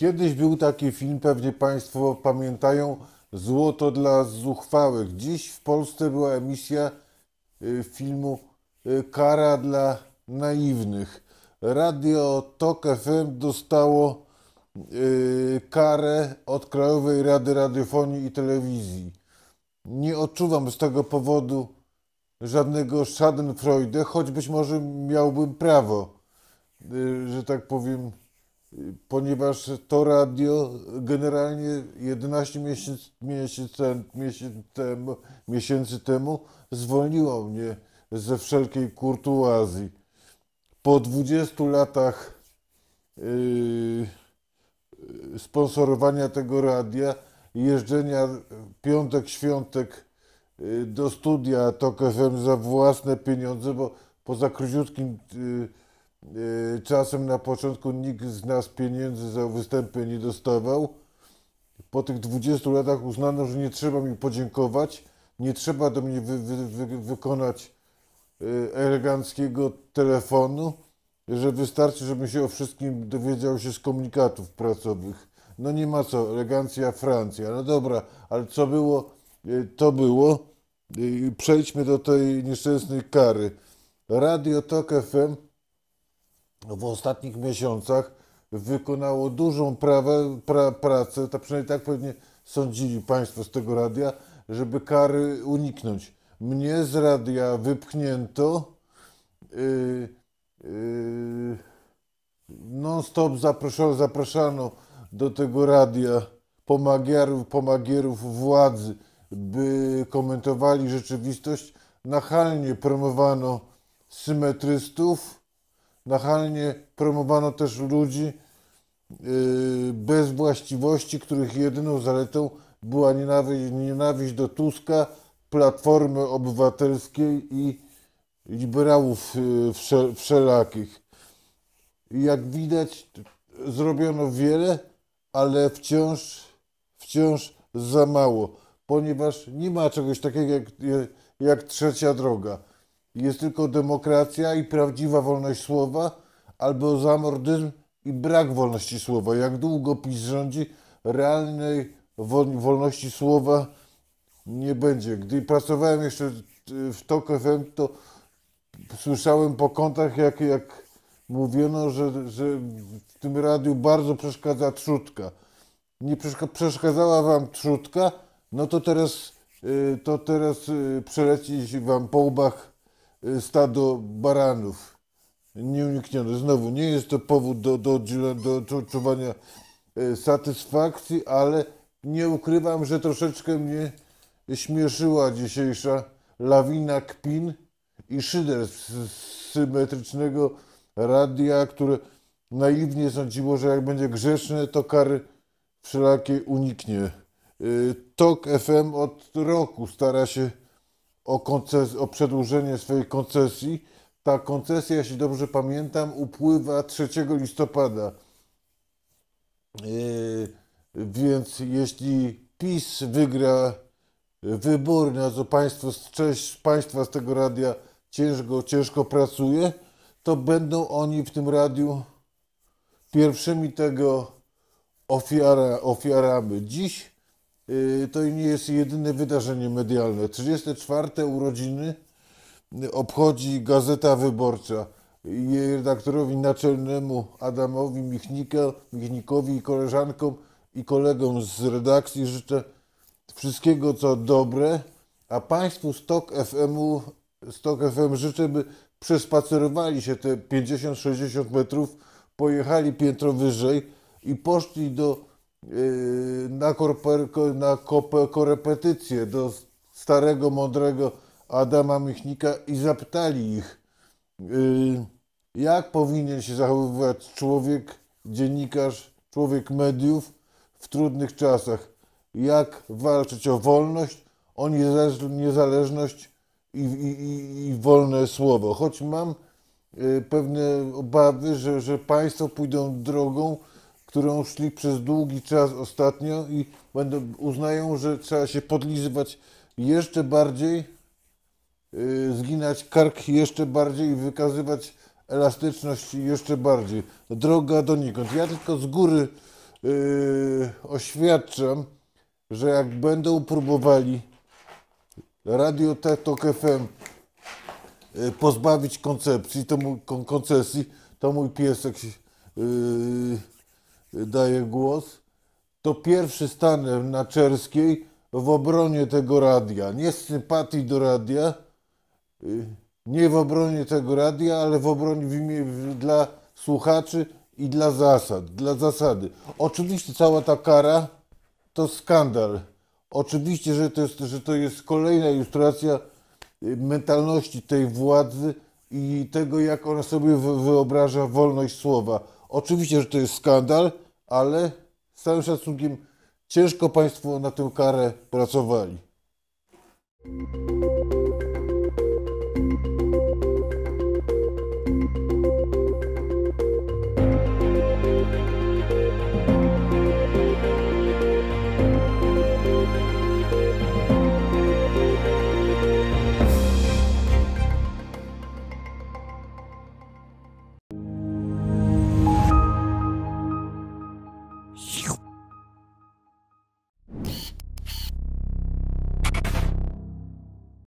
Kiedyś był taki film, pewnie Państwo pamiętają, Złoto dla zuchwałych. Dziś w Polsce była emisja y, filmu y, Kara dla naiwnych. Radio TOK FM dostało y, karę od Krajowej Rady Radiofonii i Telewizji. Nie odczuwam z tego powodu żadnego schadenfreude, choć być może miałbym prawo, że tak powiem, ponieważ to radio generalnie 11 miesięcy, miesięcy, miesięcy, temu, miesięcy temu zwolniło mnie ze wszelkiej kurtuazji. Po 20 latach yy, sponsorowania tego radia, jeżdżenia piątek, świątek yy, do studia TOK FM za własne pieniądze, bo poza króciutkim yy, Y, czasem na początku nikt z nas pieniędzy za występy nie dostawał. Po tych 20 latach uznano, że nie trzeba mi podziękować, nie trzeba do mnie wy, wy, wy, wykonać y, eleganckiego telefonu, że wystarczy, żebym się o wszystkim dowiedział się z komunikatów pracowych. No nie ma co, elegancja Francja, no dobra, ale co było, y, to było. Przejdźmy do tej nieszczęsnej kary. Radio Tok FM w ostatnich miesiącach wykonało dużą prawę, pra, pracę, to przynajmniej tak pewnie sądzili Państwo z tego radia, żeby kary uniknąć. Mnie z radia wypchnięto. Yy, yy, non-stop zapraszano, zapraszano do tego radia pomagierów, pomagierów władzy, by komentowali rzeczywistość. Nachalnie promowano symetrystów nachalnie promowano też ludzi y, bez właściwości, których jedyną zaletą była nienawiść, nienawiść do Tuska, Platformy Obywatelskiej i liberałów y, wszel wszelakich. Jak widać, zrobiono wiele, ale wciąż, wciąż za mało, ponieważ nie ma czegoś takiego jak, jak trzecia droga. Jest tylko demokracja i prawdziwa wolność słowa, albo zamordyzm i brak wolności słowa. Jak długo PiS rządzi, realnej wolności słowa nie będzie. Gdy pracowałem jeszcze e, w TOK FM, to słyszałem po kątach, jak, jak mówiono, że, że w tym radiu bardzo przeszkadza trzutka. Nie przeszkadzała wam trzutka, no to teraz, e, to teraz e, przeleci wam po łbach Y, stado baranów. Nieuniknione. Znowu, nie jest to powód do, do, do odczuwania y, satysfakcji, ale nie ukrywam, że troszeczkę mnie śmieszyła dzisiejsza lawina kpin i szyder z symetrycznego radia, które naiwnie sądziło, że jak będzie grzeszne to kary wszelakiej uniknie. Y, Tok FM od roku stara się o, konces- o przedłużenie swojej koncesji. Ta koncesja, jeśli dobrze pamiętam, upływa 3 listopada. Yy, więc jeśli PiS wygra wybory, na co państwo, część państwa z tego radia ciężko, ciężko pracuje, to będą oni w tym radiu pierwszymi tego ofiara, ofiarami. Dziś Y, to nie jest jedyne wydarzenie medialne. 34. urodziny obchodzi Gazeta Wyborcza. Jej redaktorowi naczelnemu Adamowi Michnika, Michnikowi i koleżankom i kolegom z redakcji życzę wszystkiego co dobre, a Państwu Stok FM-u, Stok FM życzę, by przespacerowali się te 50-60 metrów, pojechali piętro wyżej i poszli do Yy, na, korper, na korepetycję do starego, mądrego Adama Michnika i zapytali ich, yy, jak powinien się zachowywać człowiek, dziennikarz, człowiek mediów w trudnych czasach, jak walczyć o wolność, o niezależność i, i, i wolne słowo. Choć mam yy, pewne obawy, że, że państwo pójdą drogą, którą szli przez długi czas ostatnio i będą, uznają, że trzeba się podlizywać jeszcze bardziej, yy, zginać kark jeszcze bardziej i wykazywać elastyczność jeszcze bardziej. Droga donikąd. Ja tylko z góry yy, oświadczam, że jak będą próbowali Radio Tok FM y, pozbawić koncepcji, to mój, koncesji, to mój piesek się, yy, daje głos, to pierwszy stanem na Czerskiej w obronie tego radia. Nie z sympatii do radia, y, nie w obronie tego radia, ale w obronie w imię, dla słuchaczy i dla zasad, dla zasady. Oczywiście cała ta kara to skandal. Oczywiście, że to jest, że to jest kolejna ilustracja y, mentalności tej władzy i tego, jak ona sobie wyobraża wolność słowa. Oczywiście, że to jest skandal, ale z całym szacunkiem ciężko Państwo na tę karę pracowali.